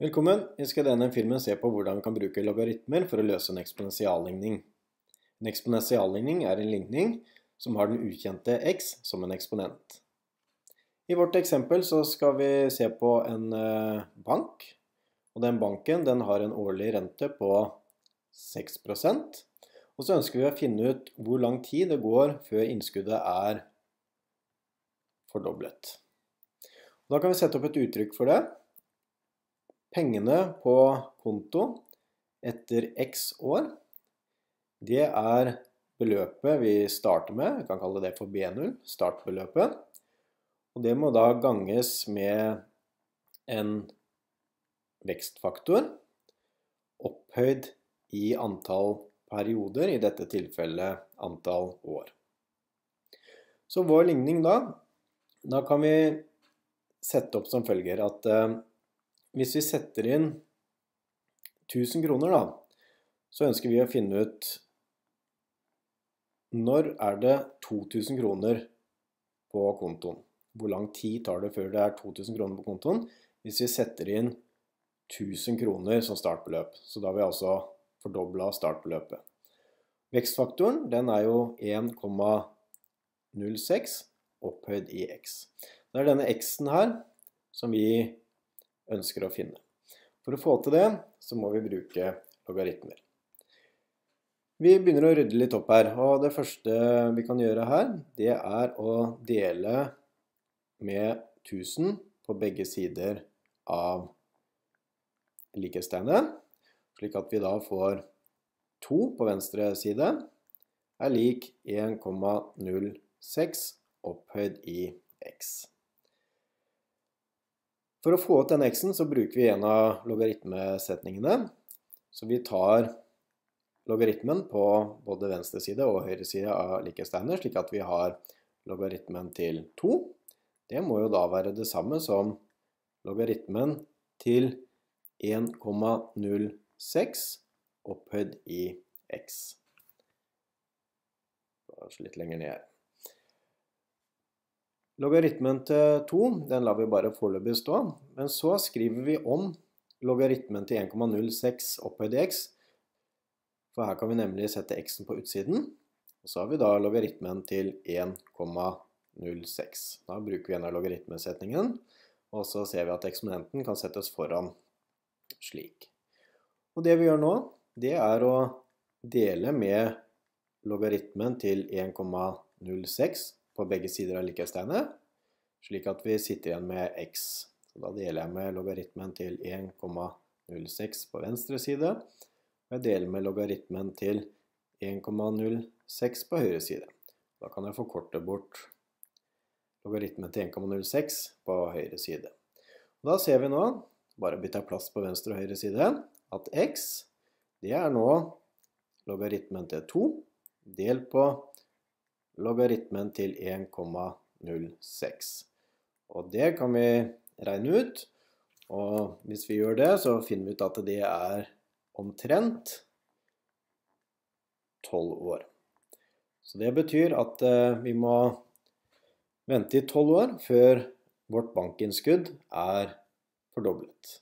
Velkommen! Vi skal i denne filmen se på hvordan vi kan bruke logaritmer for å løse en eksponensialligning. En eksponensialligning er en ligning som har den ukjente x som en eksponent. I vårt eksempel så skal vi se på en eh, bank. Og den banken den har en årlig rente på 6 Og så ønsker vi å finne ut hvor lang tid det går før innskuddet er fordoblet. Da kan vi sette opp et uttrykk for det pengene på konto etter x år, det er beløpet vi starter med, vi kan kalle det for B0, startbeløpet. Og det må da ganges med en vekstfaktor opphøyd i antall perioder, i dette tilfellet antall år. Så vår ligning da, da kan vi sette opp som følger at eh, hvis vi setter inn 1000 kroner, da, så ønsker vi å finne ut når er det 2000 kroner på kontoen? Hvor lang tid tar det før det er 2000 kroner på kontoen? Hvis vi setter inn 1000 kroner som startbeløp, så da har vi altså fordobla startbeløpet. Vekstfaktoren den er jo 1,06 opphøyd i x. Det er denne x-en her som vi ønsker å finne. For å få til det, så må vi bruke logaritmer. Vi begynner å rydde litt opp her, og det første vi kan gjøre her, det er å dele med 1000 på begge sider av likhetstegnet, slik at vi da får 2 på venstre side er lik 1,06 opphøyd i x. For å få ut denne x-en så bruker vi en av logaritmesetningene. Så vi tar logaritmen på både venstre side og høyre side av likhetstegnet, slik at vi har logaritmen til 2. Det må jo da være det samme som logaritmen til 1,06 opphøyd i x. Bare litt lenger ned her. Logaritmen til 2 den lar vi bare foreløpig stå, men så skriver vi om logaritmen til 1,06 opphøyd i x. For her kan vi nemlig sette x-en på utsiden. Og så har vi da logaritmen til 1,06. Da bruker vi en av logaritmesetningen, og så ser vi at eksponenten kan settes foran slik. Og det vi gjør nå, det er å dele med logaritmen til 1,06 på begge sider av likhetstegnet, slik at vi sitter igjen med x. Så da deler jeg med logaritmen til 1,06 på venstre side, og jeg deler med logaritmen til 1,06 på høyre side. Da kan jeg forkorte bort logaritmen til 1,06 på høyre side. Og da ser vi nå, bare bytter jeg plass på venstre og høyre side, at x det er nå logaritmen til 2 delt på logaritmen til 1,06. Og det kan vi regne ut. Og hvis vi gjør det, så finner vi ut at det er omtrent 12 år. Så det betyr at eh, vi må vente i 12 år før vårt bankinnskudd er fordoblet.